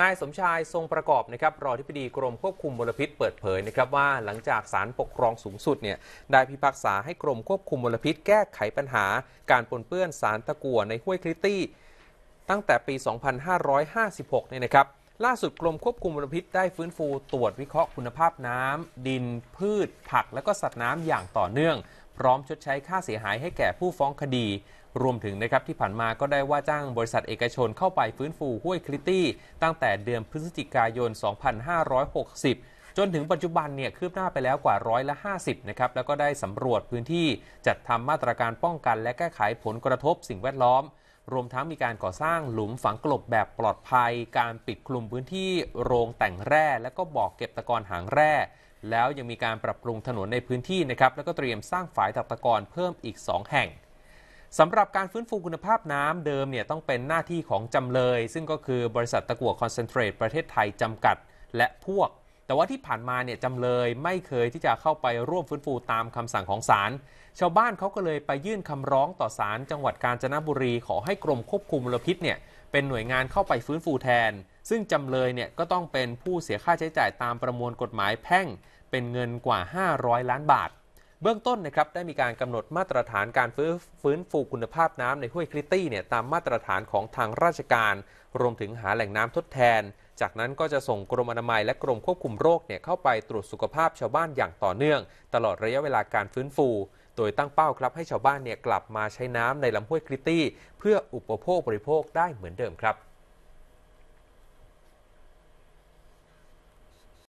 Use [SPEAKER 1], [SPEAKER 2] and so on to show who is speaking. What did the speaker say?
[SPEAKER 1] นายสมชายทรงประกอบนะครับรองที่ปดีกรมควบคุมมลพิษเปิดเผยนะครับว่าหลังจากศาลปกครองสูงสุดเนี่ยได้พิพากษาให้กรมควบคุมมลพิษแก้ไขปัญหา การปนเปื้อนสารตะกั่วในห้วยคลิตี้ตั้งแต่ปี 2556 เนี่ยนะครับล่าสุดกรมควบคุมมลพิษได้ฟื้นฟูตรวจวิเคราะห์คุณภาพน้ำ ดินพืช ผักและก็สัตว์น้ำอย่างต่อเนื่องพร้อมชดใช้ค่าเสียหายให้แก่ผู้ฟ้องคดี รวมถึงนะครับที่ผ่านมาก็ได้ว่าจ้างบริษัทเอกชนเข้าไปฟื้นฟูห้วยคลิตี้ ตั้งแต่เดือนพฤศจิกายน 2560 จนถึงปัจจุบันเนี่ยคืบหน้าไปแล้วกว่าร้อยละ 50นะครับแล้วก็ได้สำรวจพื้นที่ จัดทำมาตรการป้องกันและแก้ไขผลกระทบสิ่งแวดล้อมรวมทั้งมีการก่อสร้างหลุมฝังกลบแบบปลอดภัย การปิดคลุมพื้นที่โรงแต่งแร่ และก็บ่อกเก็บตะกอนหางแร่ แล้วยังมีการปรับปรุงถนนในพื้นที่นะครับแล้วก็เตรียมสร้างฝายักตะกอนเพิ่มอีก 2 แห่งสำหรับการฟื้นฟูคุณภาพน้ำเดิมเนี่ยต้องเป็นหน้าที่ของจำเลย ซึ่งก็คือบริษัทตะกั่วคอนเซนเทรตประเทศไทยจำกัดและพวกแต่ว่าที่ผ่านมาเนี่ยจำเลยไม่เคยที่จะเข้าไปร่วมฟื้นฟูตามคำสั่งของศาลชาวบ้านเขาก็เลยไปยื่นคำร้องต่อศาลจังหวัดกาญจนบุรี ขอให้กรมควบคุมมลพิษเนี่ยเป็นหน่วยงานเข้าไปฟื้นฟูแทน ซึ่งจำเลยเนี่ยก็ต้องเป็นผู้เสียค่าใช้จ่ายตามประมวลกฎหมายแพ่ง เป็นเงินกว่า 500 ล้านบาทเบื้องต้นนะครับได้มีการกำหนดมาตรฐานการฟื้นฟูคุณภาพน้ำ ในห้วยคลิตตี้เนี่ยตามมาตรฐานของทางราชการ รวมถึงหาแหล่งน้ำทดแทน จากนั้นก็จะส่งกรมอนามัยและกรมควบคุมโรคเนี่ยเข้าไปตรวจสุขภาพชาวบ้านอย่างต่อเนื่อง ตลอดระยะเวลาการฟื้นฟู โดยตั้งเป้าครับให้ชาวบ้านเนี่ยกลับมาใช้น้ำในลำห้วยคลิตตี้เพื่ออุปโภคบริโภคได้เหมือนเดิมครับ